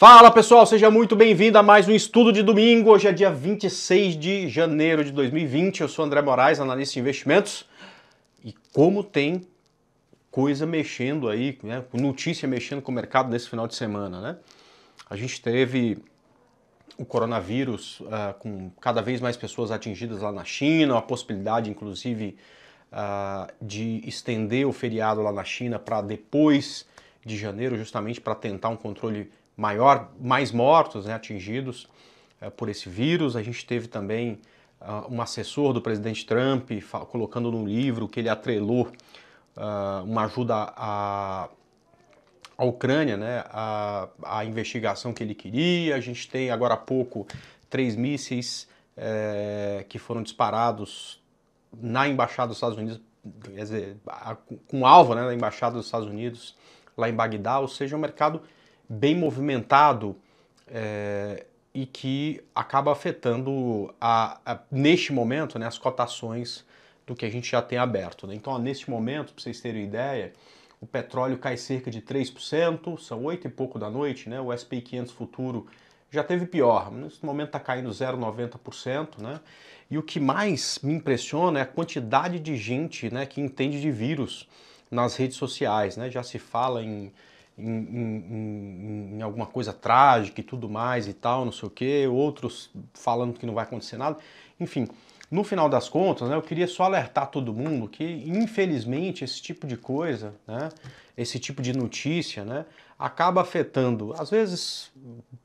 Fala pessoal, seja muito bem-vindo a mais um estudo de domingo. Hoje é dia 26 de janeiro de 2020. Eu sou André Moraes, analista de investimentos. E como tem coisa mexendo aí, né? notícia mexendo com o mercado nesse final de semana, né? A gente teve o coronavírus uh, com cada vez mais pessoas atingidas lá na China, a possibilidade, inclusive, uh, de estender o feriado lá na China para depois de janeiro, justamente para tentar um controle maior, mais mortos né, atingidos é, por esse vírus. A gente teve também uh, um assessor do presidente Trump colocando num livro que ele atrelou uh, uma ajuda à, à Ucrânia, né, a, a, investigação que ele queria. A gente tem agora há pouco três mísseis é, que foram disparados na embaixada dos Estados Unidos, dizer, com alvo né, na embaixada dos Estados Unidos lá em Bagdá, ou seja, é um mercado bem movimentado é, e que acaba afetando, a, a, neste momento, né, as cotações do que a gente já tem aberto. Né? Então, ó, neste momento, para vocês terem ideia, o petróleo cai cerca de 3%, são 8 e pouco da noite, né? o SP 500 futuro já teve pior, nesse momento está caindo 0,90%, né? E o que mais me impressiona é a quantidade de gente né, que entende de vírus nas redes sociais, né? Já se fala em em, em, em, alguma coisa trágica e tudo mais e tal, não sei o que, outros falando que não vai acontecer nada. Enfim, no final das contas, né, eu queria só alertar todo mundo que, infelizmente, esse tipo de coisa, né, esse tipo de notícia, né, acaba afetando, às vezes,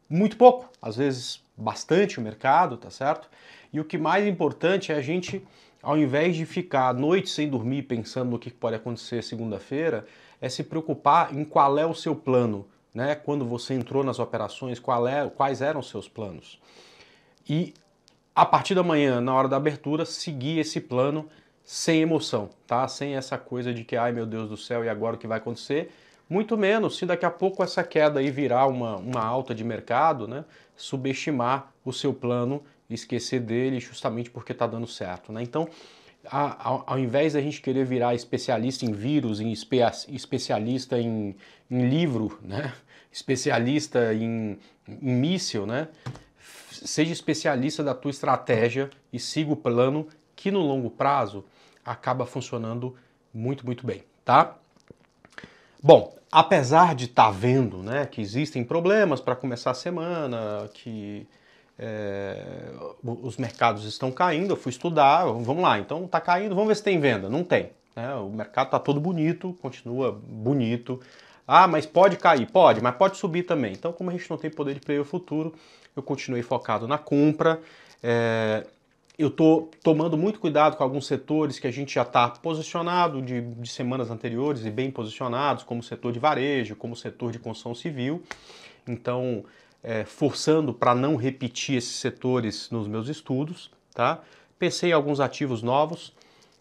muito pouco, às vezes, bastante o mercado, tá certo? E o que mais importante é a gente, ao invés de ficar a noite sem dormir pensando no que pode acontecer segunda-feira, é se preocupar em qual é o seu plano, né? Quando você entrou nas operações, é, quais eram os seus planos. E a partir da manhã, na hora da abertura, seguir esse plano sem emoção, tá? Sem essa coisa de que, ai meu Deus do céu, e agora o que vai acontecer? Muito menos se daqui a pouco essa queda aí virar uma, uma alta de mercado, né? Subestimar o seu plano, esquecer dele justamente porque está dando certo, né? Então, ao, ao invés da gente querer virar especialista em vírus, em especialista em, em, livro, né? especialista em, em míssil, né? seja especialista da tua estratégia e siga o plano que no longo prazo acaba funcionando muito, muito bem, tá? Bom, apesar de estar tá vendo né, que existem problemas para começar a semana, que é, os mercados estão caindo, eu fui estudar, vamos lá, então está caindo, vamos ver se tem venda. Não tem. Né? O mercado está todo bonito, continua bonito. Ah, mas pode cair? Pode, mas pode subir também. Então, como a gente não tem poder de prever o futuro, eu continuei focado na compra. É, eu estou tomando muito cuidado com alguns setores que a gente já está posicionado de, de semanas anteriores e bem posicionados, como o setor de varejo, como o setor de construção civil. Então, é, forçando para não repetir esses setores nos meus estudos, tá? Pensei em alguns ativos novos,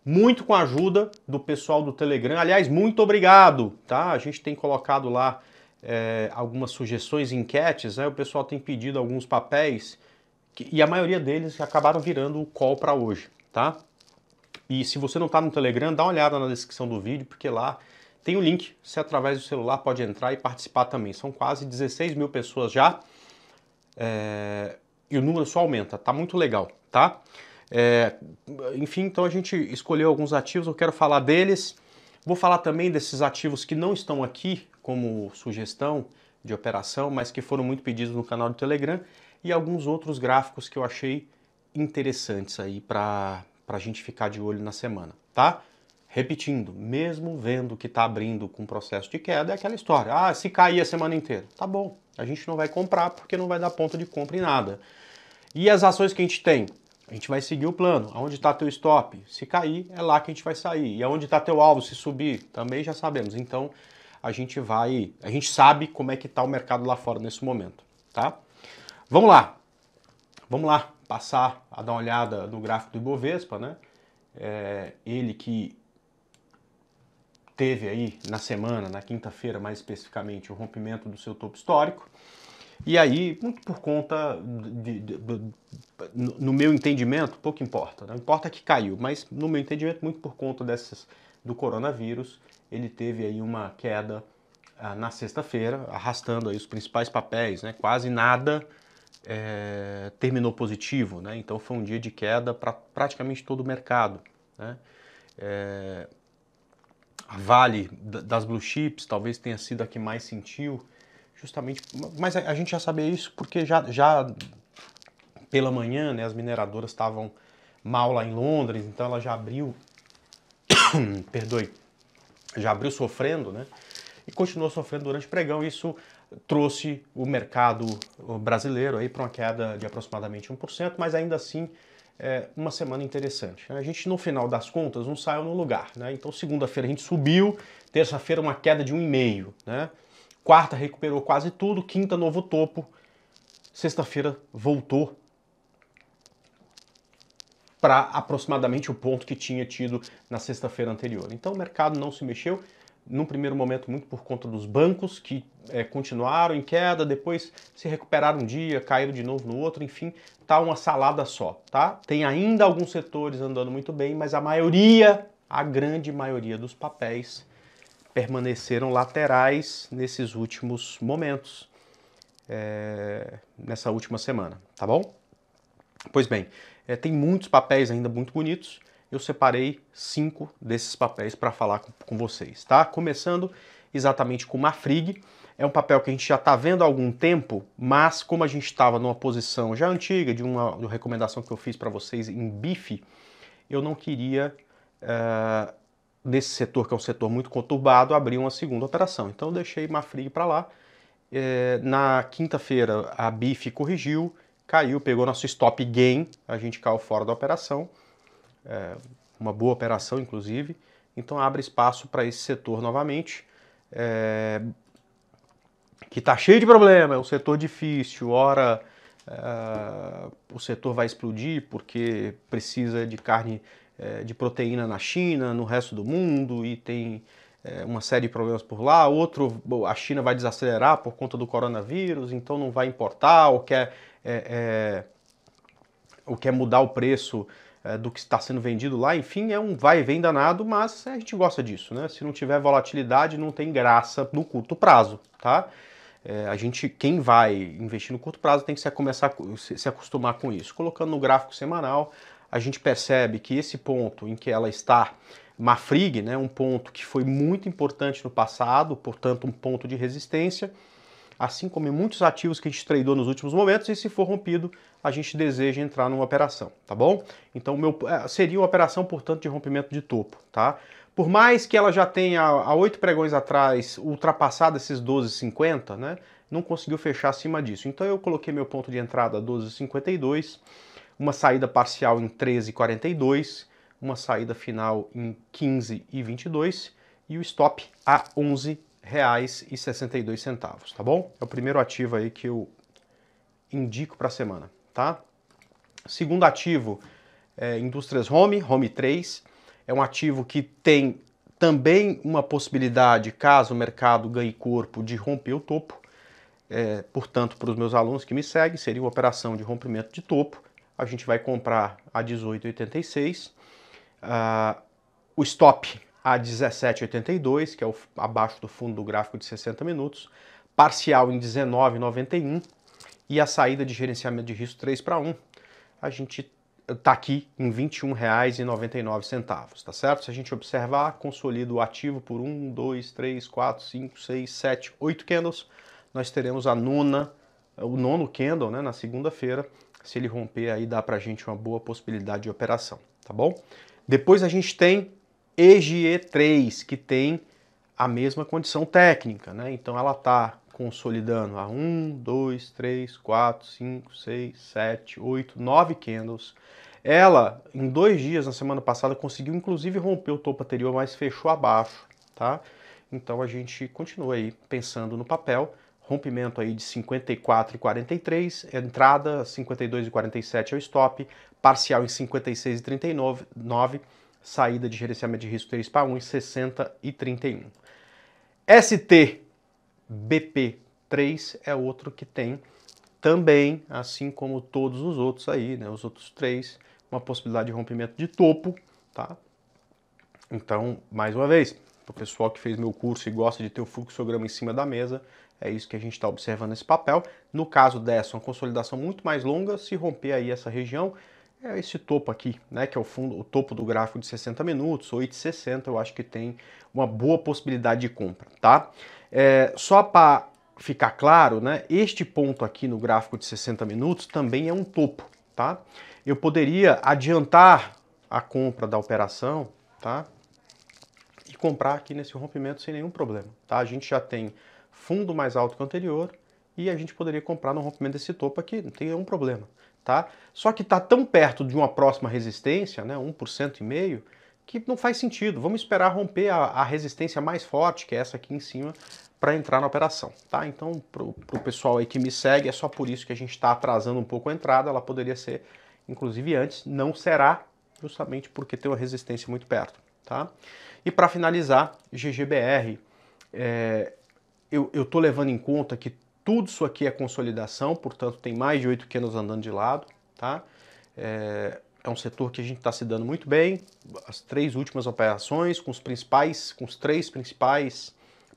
muito com a ajuda do pessoal do Telegram. Aliás, muito obrigado, tá? A gente tem colocado lá é, algumas sugestões, enquetes, né? O pessoal tem pedido alguns papéis que, e a maioria deles acabaram virando o call para hoje, tá? E se você não está no Telegram, dá uma olhada na descrição do vídeo, porque lá tem o um link. Você, através do celular, pode entrar e participar também. São quase 16 mil pessoas já. É, e o número só aumenta, tá muito legal, tá? É, enfim, então a gente escolheu alguns ativos, eu quero falar deles. Vou falar também desses ativos que não estão aqui como sugestão de operação, mas que foram muito pedidos no canal do Telegram e alguns outros gráficos que eu achei interessantes aí para a gente ficar de olho na semana, tá? Repetindo, mesmo vendo que está abrindo com processo de queda, é aquela história. Ah, se cair a semana inteira, tá bom, a gente não vai comprar porque não vai dar ponta de compra em nada. E as ações que a gente tem? A gente vai seguir o plano. Aonde está teu stop? Se cair, é lá que a gente vai sair. E aonde está teu alvo? Se subir, também já sabemos. Então, a gente vai, a gente sabe como é que está o mercado lá fora nesse momento, tá? Vamos lá. Vamos lá passar a dar uma olhada no gráfico do Ibovespa, né? É, ele que teve aí na semana, na quinta-feira mais especificamente, o rompimento do seu topo histórico. E aí, muito por conta, de, de, de, no meu entendimento, pouco importa, não né? importa é que caiu, mas no meu entendimento, muito por conta dessas do coronavírus, ele teve aí uma queda ah, na sexta-feira, arrastando aí os principais papéis, né? quase nada é, terminou positivo, né? então foi um dia de queda para praticamente todo o mercado. Né? É, a Vale das Blue Chips talvez tenha sido a que mais sentiu, justamente. Mas a, gente já sabia isso porque já, já pela manhã né, as mineradoras estavam mal lá em Londres, então ela já abriu. perdoe. Já abriu sofrendo, né? E continuou sofrendo durante o pregão. Isso trouxe o mercado brasileiro aí para uma queda de aproximadamente 1%, mas ainda assim é, uma semana interessante. Né? A gente, no final das contas, não saiu no lugar. Né? Então, segunda-feira a gente subiu, terça-feira uma queda de 1,5. Né? Quarta recuperou quase tudo, quinta novo topo, sexta-feira voltou para aproximadamente o ponto que tinha tido na sexta-feira anterior. Então, o mercado não se mexeu, num primeiro momento muito por conta dos bancos que é, continuaram em queda, depois se recuperaram um dia, caíram de novo no outro, enfim, tá uma salada só, tá? Tem ainda alguns setores andando muito bem, mas a maioria, a grande maioria dos papéis permaneceram laterais nesses últimos momentos, é, nessa última semana, tá bom? Pois bem, é, tem muitos papéis ainda muito bonitos. Eu separei cinco desses papéis para falar com, com, vocês, tá? Começando exatamente com Frig é um papel que a gente já está vendo há algum tempo, mas como a gente estava numa posição já antiga, de uma, de uma recomendação que eu fiz para vocês em bife, eu não queria, uh, nesse setor, que é um setor muito conturbado, abrir uma segunda operação. Então eu deixei Mafrig para lá. Eh, na quinta-feira a bife corrigiu, caiu, pegou nosso stop gain, a gente caiu fora da operação. Eh, uma boa operação, inclusive. Então abre espaço para esse setor novamente. É, que está cheio de problema, é um setor difícil, ora uh, o setor vai explodir porque precisa de carne eh, de proteína na China, no resto do mundo e tem eh, uma série de problemas por lá. Outro, a China vai desacelerar por conta do coronavírus, então não vai importar ou quer, é, é, é ou quer é mudar o preço do que está sendo vendido lá, enfim, é um vai e vem danado, mas a gente gosta disso, né? Se não tiver volatilidade, não tem graça no curto prazo, tá? é, a gente, quem vai investir no curto prazo tem que se, começar, se, se acostumar com isso. Colocando no gráfico semanal, a gente percebe que esse ponto em que ela está Mafrig, né, um ponto que foi muito importante no passado, portanto um ponto de resistência, assim como em muitos ativos que a gente tradeou nos últimos momentos, e se for rompido, a gente deseja entrar numa operação, tá bom? Então meu, é, seria uma operação, portanto, de rompimento de topo, tá? Por mais que ela já tenha há oito pregões atrás ultrapassado esses 12,50, né, não conseguiu fechar acima disso. Então eu coloquei meu ponto de entrada a 12,52, uma saída parcial em 13,42, uma saída final em 15,22 e o stop a R$ reais e centavos, tá bom? É o primeiro ativo aí que eu indico para a semana, tá? Segundo ativo, é, indústrias home, home 3, é um ativo que tem também uma possibilidade, caso o mercado ganhe corpo, de romper o topo. É, portanto, para os meus alunos que me seguem, seria uma operação de rompimento de topo. A gente vai comprar a 18,86, uh, ah, o stop a 17,82, que é o, abaixo do fundo do gráfico de 60 minutos, parcial em 19,91 e a saída de gerenciamento de risco 3 para 1. A gente está aqui em R$ 21,99, tá certo? Se a gente observar, consolido o ativo por 1, 2, 3, 4, 5, 6, 7, 8 candles, nós teremos a nona, o nono candle né, na segunda-feira. Se ele romper aí, dá para a gente uma boa possibilidade de operação, tá bom? Depois a gente tem EGE3, que tem a mesma condição técnica, né? Então ela está consolidando a 1, 2, 3, 4, 5, 6, 7, 8, 9 candles. Ela, em dois dias, na semana passada, conseguiu inclusive romper o topo anterior, mas fechou abaixo, tá? Então a gente continua aí pensando no papel. Rompimento aí de 54,43, entrada 52,47 é o stop, parcial em 56,39, saída de gerenciamento de risco 3 para 1 em 60 e 31. ST BP3 é outro que tem também, assim como todos os outros aí, né, os outros três, uma possibilidade de rompimento de topo, tá? Então, mais uma vez, para o pessoal que fez meu curso e gosta de ter o fluxograma em cima da mesa, é isso que a gente está observando nesse papel. No caso dessa, uma consolidação muito mais longa, se romper aí essa região, é esse topo aqui, né, que é o fundo, o topo do gráfico de 60 minutos, 8,60, eu acho que tem uma boa possibilidade de compra, tá? É, só para ficar claro, né, este ponto aqui no gráfico de 60 minutos também é um topo. Tá? Eu poderia adiantar a compra da operação tá? e comprar aqui nesse rompimento sem nenhum problema. Tá? A gente já tem fundo mais alto que o anterior e a gente poderia comprar no rompimento desse topo aqui, não tem nenhum problema. Tá? Só que está tão perto de uma próxima resistência, né, 1,5%, que não faz sentido. Vamos esperar romper a, a resistência mais forte, que é essa aqui em cima, para entrar na operação, tá? Então, para o pessoal aí que me segue, é só por isso que a gente está atrasando um pouco a entrada. Ela poderia ser, inclusive, antes. Não será, justamente porque tem uma resistência muito perto, tá? E para finalizar, GGBR, é, eu, eu tô levando em conta que tudo isso aqui é consolidação, portanto tem mais de oito quenos andando de lado, tá? É, é um setor que a gente está se dando muito bem. As três últimas operações, com os principais, com os três principais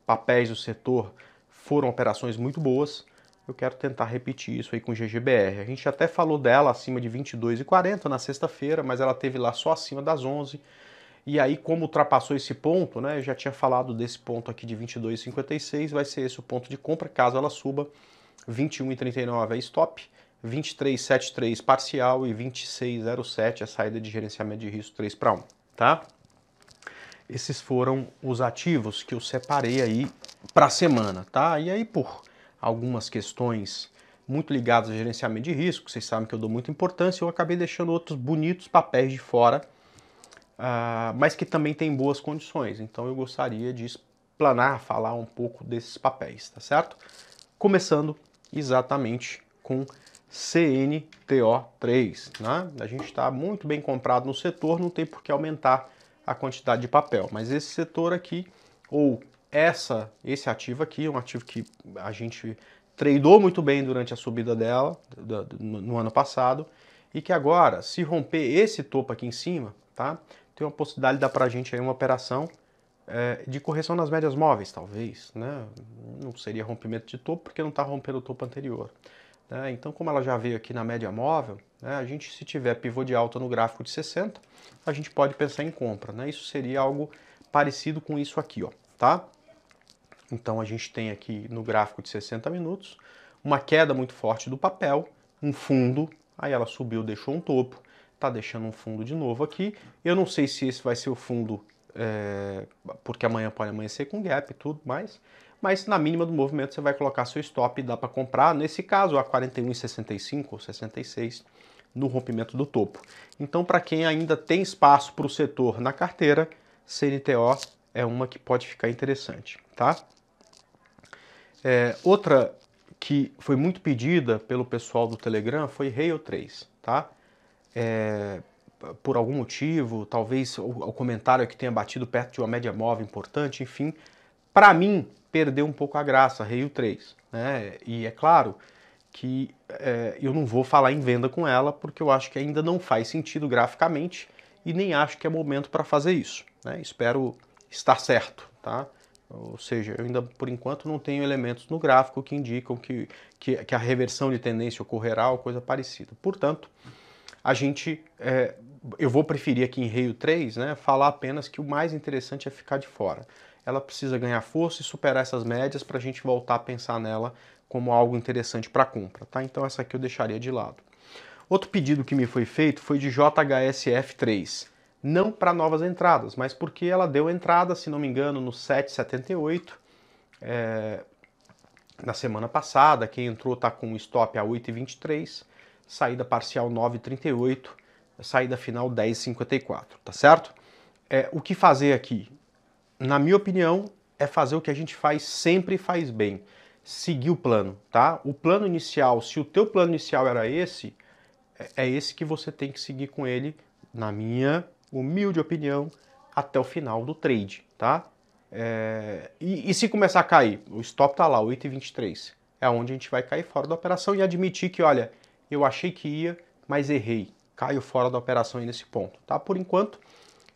papéis do setor, foram operações muito boas. Eu quero tentar repetir isso aí com o GGBR. A gente até falou dela acima de 22,40 na sexta-feira, mas ela teve lá só acima das 11. E aí, como ultrapassou esse ponto, né? Eu já tinha falado desse ponto aqui de 22,56, vai ser esse o ponto de compra, caso ela suba 21,39 é stop. 2373 parcial e 2607 a saída de gerenciamento de risco 3 para 1, tá? Esses foram os ativos que eu separei aí para a semana, tá? E aí por algumas questões muito ligadas ao gerenciamento de risco, vocês sabem que eu dou muita importância, eu acabei deixando outros bonitos papéis de fora, uh, mas que também tem boas condições. Então eu gostaria de explanar, falar um pouco desses papéis, tá certo? Começando exatamente com CNTO3. Né? A gente está muito bem comprado no setor, não tem por que aumentar a quantidade de papel. Mas esse setor aqui, ou essa, esse ativo aqui, um ativo que a gente tradou muito bem durante a subida dela no ano passado, e que agora, se romper esse topo aqui em cima, tá? tem uma possibilidade de dar para a gente aí uma operação é, de correção nas médias móveis, talvez. Né? Não seria rompimento de topo, porque não está rompendo o topo anterior. Né? Então, como ela já veio aqui na média móvel, né, a gente, se tiver pivô de alta no gráfico de 60, a gente pode pensar em compra. Né? Isso seria algo parecido com isso aqui, ó, tá? Então, a gente tem aqui no gráfico de 60 minutos uma queda muito forte do papel, um fundo, aí ela subiu, deixou um topo, está deixando um fundo de novo aqui. Eu não sei se esse vai ser o fundo, é, porque amanhã pode amanhecer com gap e tudo mais, mas na mínima do movimento você vai colocar seu stop e dá para comprar, nesse caso a 41,65 ou 66 no rompimento do topo. Então para quem ainda tem espaço para o setor na carteira, CNTO é uma que pode ficar interessante, tá? É, outra que foi muito pedida pelo pessoal do Telegram foi Rail 3, tá? É, por algum motivo, talvez o, o comentário que tenha batido perto de uma média móvel importante, enfim, para mim, perdeu um pouco a graça, Rio 3. Né? E é claro que é, eu não vou falar em venda com ela, porque eu acho que ainda não faz sentido graficamente e nem acho que é momento para fazer isso. Né? Espero estar certo, tá? Ou seja, eu ainda por enquanto não tenho elementos no gráfico que indicam que, que, que a reversão de tendência ocorrerá ou coisa parecida. Portanto, a gente é, eu vou preferir aqui em Reio 3, né, falar apenas que o mais interessante é ficar de fora. Ela precisa ganhar força e superar essas médias para a gente voltar a pensar nela como algo interessante para compra, tá? Então essa aqui eu deixaria de lado. Outro pedido que me foi feito foi de JHSF3, não para novas entradas, mas porque ela deu entrada, se não me engano, no 778 é, eh, na semana passada. Quem entrou está com stop a 8,23, saída parcial 9,38 saída final 10,54, tá certo? É, o que fazer aqui? Na minha opinião, é fazer o que a gente faz sempre faz bem, seguir o plano, tá? O plano inicial, se o teu plano inicial era esse, é, é esse que você tem que seguir com ele, na minha humilde opinião, até o final do trade, tá? É... E, e, se começar a cair? O stop tá lá, 8,23. É onde a gente vai cair fora da operação e admitir que, olha, eu achei que ia, mas errei caiu fora da operação aí nesse ponto, tá? Por enquanto,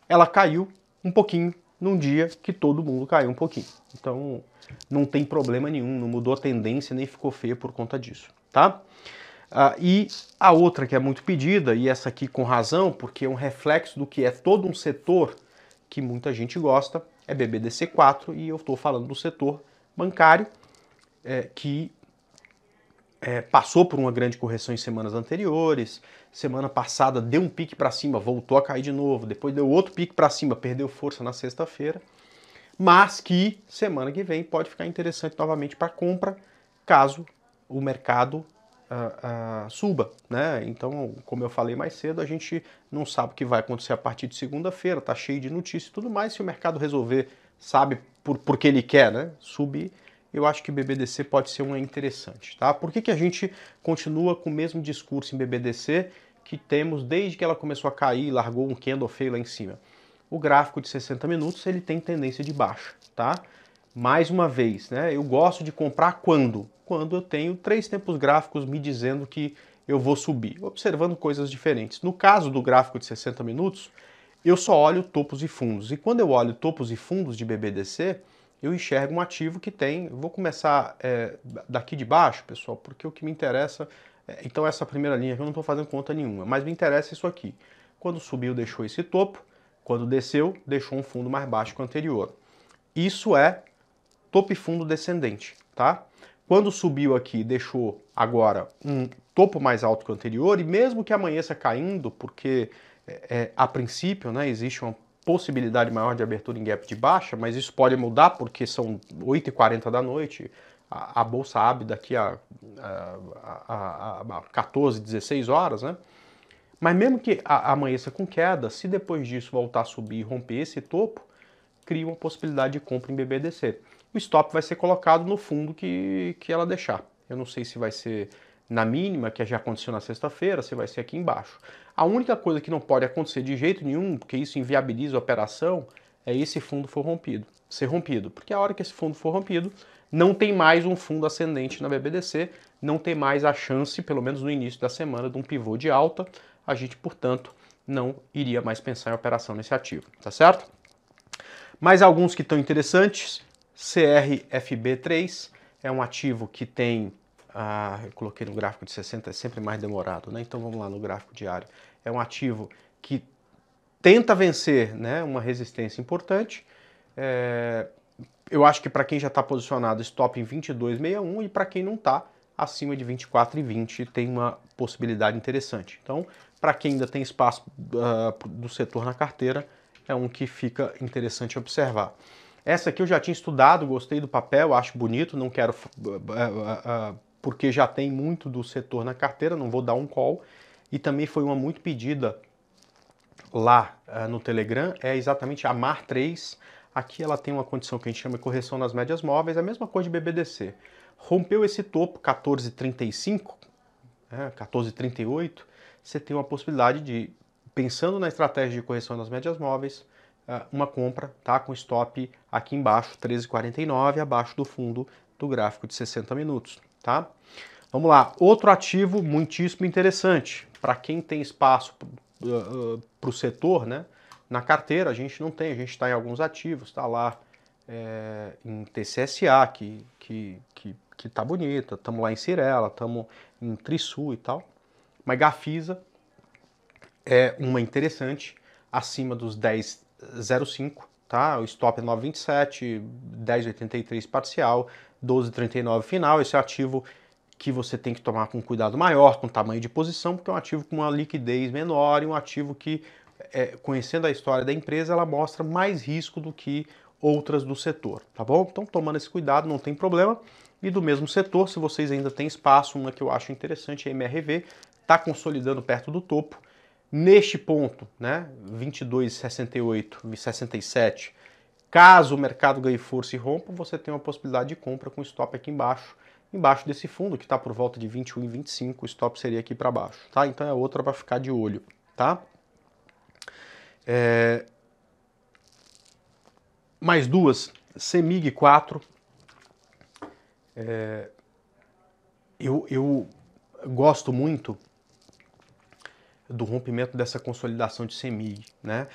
ela caiu um pouquinho num dia que todo mundo caiu um pouquinho. Então, não tem problema nenhum, não mudou a tendência nem ficou feia por conta disso, tá? Ah, e a outra que é muito pedida, e essa aqui com razão, porque é um reflexo do que é todo um setor que muita gente gosta, é BBDC4, e eu estou falando do setor bancário, é, que é, passou por uma grande correção em semanas anteriores. Semana passada deu um pique para cima, voltou a cair de novo. Depois deu outro pique para cima, perdeu força na sexta-feira. Mas que semana que vem pode ficar interessante novamente para compra, caso o mercado ah, ah, suba. Né? Então, como eu falei mais cedo, a gente não sabe o que vai acontecer a partir de segunda-feira, está cheio de notícias e tudo mais. Se o mercado resolver, sabe por, por que ele quer né? subir eu acho que BBDC pode ser um interessante, tá? Por que, que a gente continua com o mesmo discurso em BBDC que temos desde que ela começou a cair, largou um candle feio lá em cima? O gráfico de 60 minutos, ele tem tendência de baixa, tá? Mais uma vez, né? Eu gosto de comprar quando? Quando eu tenho três tempos gráficos me dizendo que eu vou subir, observando coisas diferentes. No caso do gráfico de 60 minutos, eu só olho topos e fundos. E quando eu olho topos e fundos de BBDC, eu enxergo um ativo que tem. Vou começar é, daqui de baixo, pessoal, porque o que me interessa. É, então, essa primeira linha aqui eu não estou fazendo conta nenhuma, mas me interessa isso aqui. Quando subiu, deixou esse topo. Quando desceu, deixou um fundo mais baixo que o anterior. Isso é topo e fundo descendente, tá? Quando subiu aqui, deixou agora um topo mais alto que o anterior, e mesmo que amanheça caindo, porque é, é a princípio né, existe uma possibilidade maior de abertura em gap de baixa, mas isso pode mudar porque são 8h40 da noite, a, a bolsa abre daqui a, a, a, 14, 16 horas, né? Mas mesmo que amanheça com queda, se depois disso voltar a subir e romper esse topo, cria uma possibilidade de compra em BBDC. O stop vai ser colocado no fundo que, que ela deixar. Eu não sei se vai ser na mínima, que já aconteceu na sexta-feira, você vai ser aqui embaixo. A única coisa que não pode acontecer de jeito nenhum, porque isso inviabiliza a operação, é esse fundo for rompido, ser rompido. Porque a hora que esse fundo for rompido, não tem mais um fundo ascendente na BBDC, não tem mais a chance, pelo menos no início da semana, de um pivô de alta. A gente, portanto, não iria mais pensar em operação nesse ativo, tá certo? Mais alguns que estão interessantes, CRFB3 é um ativo que tem ah, eu coloquei no gráfico de 60, é sempre mais demorado, né? Então vamos lá no gráfico diário. É um ativo que tenta vencer né, uma resistência importante. É, eu acho que para quem já está posicionado, stop em 22,61 e para quem não está, acima de 24,20 tem uma possibilidade interessante. Então, para quem ainda tem espaço uh, do setor na carteira, é um que fica interessante observar. Essa aqui eu já tinha estudado, gostei do papel, acho bonito, não quero uh, uh, porque já tem muito do setor na carteira, não vou dar um call. E também foi uma muito pedida lá uh, no Telegram, é exatamente a MAR3. Aqui ela tem uma condição que a gente chama de correção nas médias móveis, é a mesma coisa de BBDC. Rompeu esse topo 14,35, né, 14,38, você tem uma possibilidade de, pensando na estratégia de correção nas médias móveis, uh, uma compra tá, com stop aqui embaixo, 13,49, abaixo do fundo do gráfico de 60 minutos tá? Vamos lá, outro ativo muitíssimo interessante para quem tem espaço uh, uh, para o setor, né? Na carteira a gente não tem, a gente está em alguns ativos, está lá é, em TCSA, que, que, que, que tá bonita, estamos lá em Cirela, estamos em Trisul e tal. Mas Gafisa é uma interessante, acima dos 10,05, tá? O stop é 9,27, 10,83 parcial, 12,39 final, esse é ativo que você tem que tomar com cuidado maior, com tamanho de posição, porque é um ativo com uma liquidez menor e um ativo que, é, conhecendo a história da empresa, ela mostra mais risco do que outras do setor, tá bom? Então, tomando esse cuidado, não tem problema. E do mesmo setor, se vocês ainda têm espaço, uma que eu acho interessante, é a MRV, está consolidando perto do topo. Neste ponto, né, 22,68, 67, Caso o mercado ganhe força e rompa, você tem uma possibilidade de compra com stop aqui embaixo, embaixo desse fundo que está por volta de 21 e 25, o stop seria aqui para baixo, tá? Então é outra para ficar de olho, tá? É... Mais duas, Semig 4. É... Eu, eu gosto muito do rompimento dessa consolidação de Semig, né?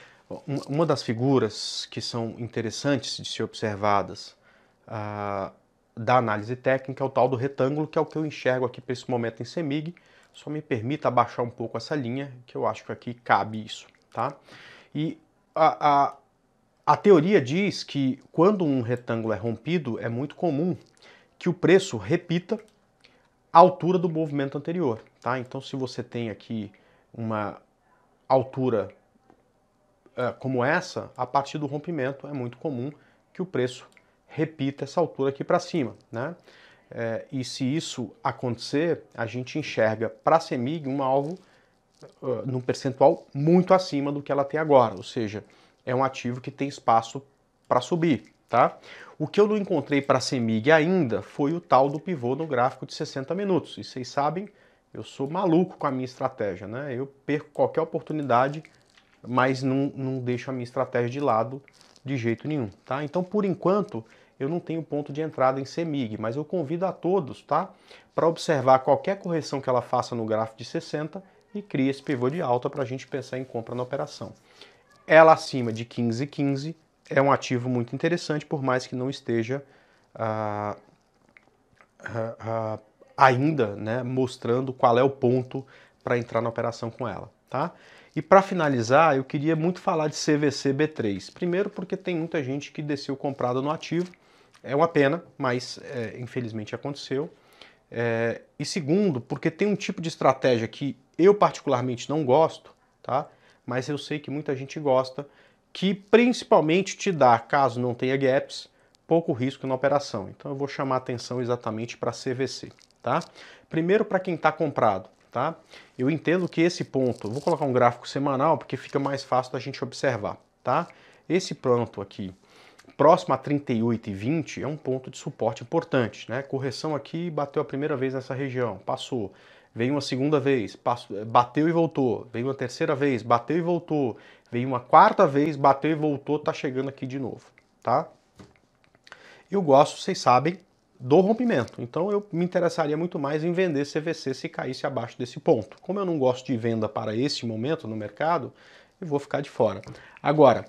Uma das figuras que são interessantes de ser observadas uh, da análise técnica é o tal do retângulo, que é o que eu enxergo aqui para esse momento em CEMIG. Só me permita abaixar um pouco essa linha, que eu acho que aqui cabe isso, tá? E a, a, a teoria diz que quando um retângulo é rompido, é muito comum que o preço repita a altura do movimento anterior, tá? Então se você tem aqui uma altura eh, como essa, a partir do rompimento, é muito comum que o preço repita essa altura aqui para cima. Né? É, e se isso acontecer, a gente enxerga para a Semig um alvo uh, num percentual muito acima do que ela tem agora, ou seja, é um ativo que tem espaço para subir. Tá? O que eu não encontrei para a Semig ainda foi o tal do pivô no gráfico de 60 minutos. E vocês sabem, eu sou maluco com a minha estratégia, né? Eu perco qualquer oportunidade mas não, não deixo a minha estratégia de lado de jeito nenhum, tá? Então, por enquanto, eu não tenho ponto de entrada em CEMIG, mas eu convido a todos, tá? Para observar qualquer correção que ela faça no gráfico de 60 e cria esse pivô de alta para a gente pensar em compra na operação. Ela acima de 15,15 15 é um ativo muito interessante, por mais que não esteja ah, ah, ah ainda né, mostrando qual é o ponto para entrar na operação com ela, tá? E para finalizar, eu queria muito falar de CVC B3. Primeiro, porque tem muita gente que desceu comprada no ativo, é uma pena, mas é, infelizmente aconteceu. É, e segundo, porque tem um tipo de estratégia que eu particularmente não gosto, tá? mas eu sei que muita gente gosta, que principalmente te dá, caso não tenha gaps, pouco risco na operação. Então eu vou chamar atenção exatamente para CVC. Tá? Primeiro, para quem está comprado, tá? Eu entendo que esse ponto, vou colocar um gráfico semanal porque fica mais fácil da gente observar, tá? Esse ponto aqui, próximo a 38,20 é um ponto de suporte importante, né? Correção aqui, bateu a primeira vez nessa região, passou. Veio uma segunda vez, passou, bateu e voltou. Veio uma terceira vez, bateu e voltou. Veio uma quarta vez, bateu e voltou, tá chegando aqui de novo, tá? Eu gosto, vocês sabem, do rompimento. Então eu me interessaria muito mais em vender CVC se caísse abaixo desse ponto. Como eu não gosto de venda para esse momento no mercado, eu vou ficar de fora. Agora,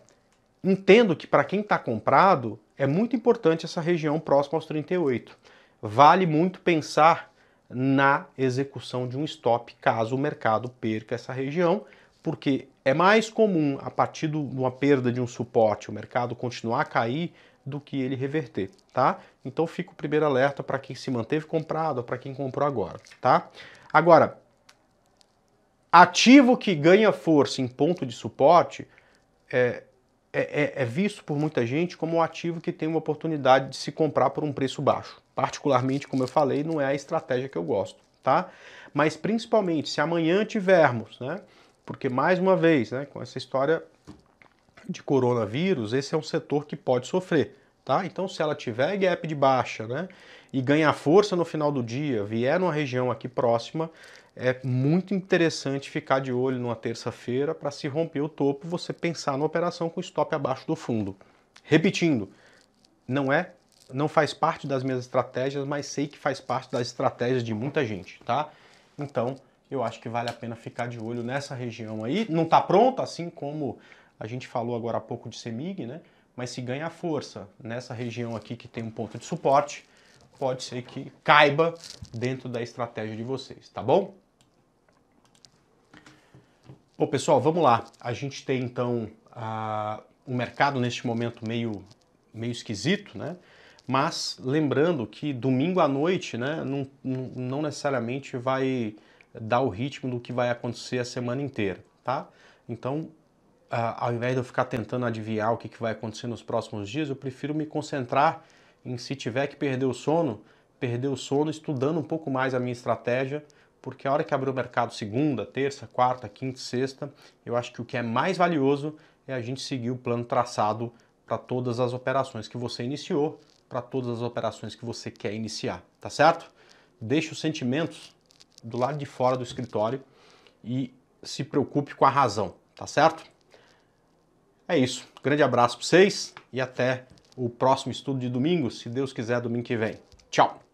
entendo que para quem está comprado é muito importante essa região próxima aos 38. Vale muito pensar na execução de um stop caso o mercado perca essa região, porque é mais comum a partir de uma perda de um suporte o mercado continuar a cair do que ele reverter, tá? Então fica o primeiro alerta para quem se manteve comprado, para quem comprou agora, tá? Agora, ativo que ganha força em ponto de suporte é, é, é, é visto por muita gente como um ativo que tem uma oportunidade de se comprar por um preço baixo. Particularmente, como eu falei, não é a estratégia que eu gosto, tá? Mas principalmente se amanhã tivermos, né? Porque mais uma vez, né, com essa história de coronavírus, esse é um setor que pode sofrer. Tá? Então, se ela tiver é gap de baixa né, e ganhar força no final do dia, vier numa região aqui próxima, é muito interessante ficar de olho numa terça-feira para se romper o topo, você pensar na operação com stop abaixo do fundo. Repetindo, não é, não faz parte das minhas estratégias, mas sei que faz parte das estratégias de muita gente, tá? Então, eu acho que vale a pena ficar de olho nessa região aí. Não está pronta, assim como a gente falou agora há pouco de CEMIG, né? Mas se ganhar força nessa região aqui que tem um ponto de suporte, pode ser que caiba dentro da estratégia de vocês, tá bom? Bom, pessoal, vamos lá. A gente tem então a, mercado neste momento meio, meio esquisito, né? Mas lembrando que domingo à noite, né, não, não necessariamente vai dar o ritmo do que vai acontecer a semana inteira, tá? Então, ah, ao invés de eu ficar tentando adivinhar o que, que vai acontecer nos próximos dias, eu prefiro me concentrar em se tiver que perder o sono, perder o sono estudando um pouco mais a minha estratégia, porque a hora que abrir o mercado segunda, terça, quarta, quinta, sexta, eu acho que o que é mais valioso é a gente seguir o plano traçado para todas as operações que você iniciou, para todas as operações que você quer iniciar, tá certo? Deixe os sentimentos do lado de fora do escritório e se preocupe com a razão, tá certo? É isso. Grande abraço para vocês e até o próximo estudo de domingo, se Deus quiser, domingo que vem. Tchau!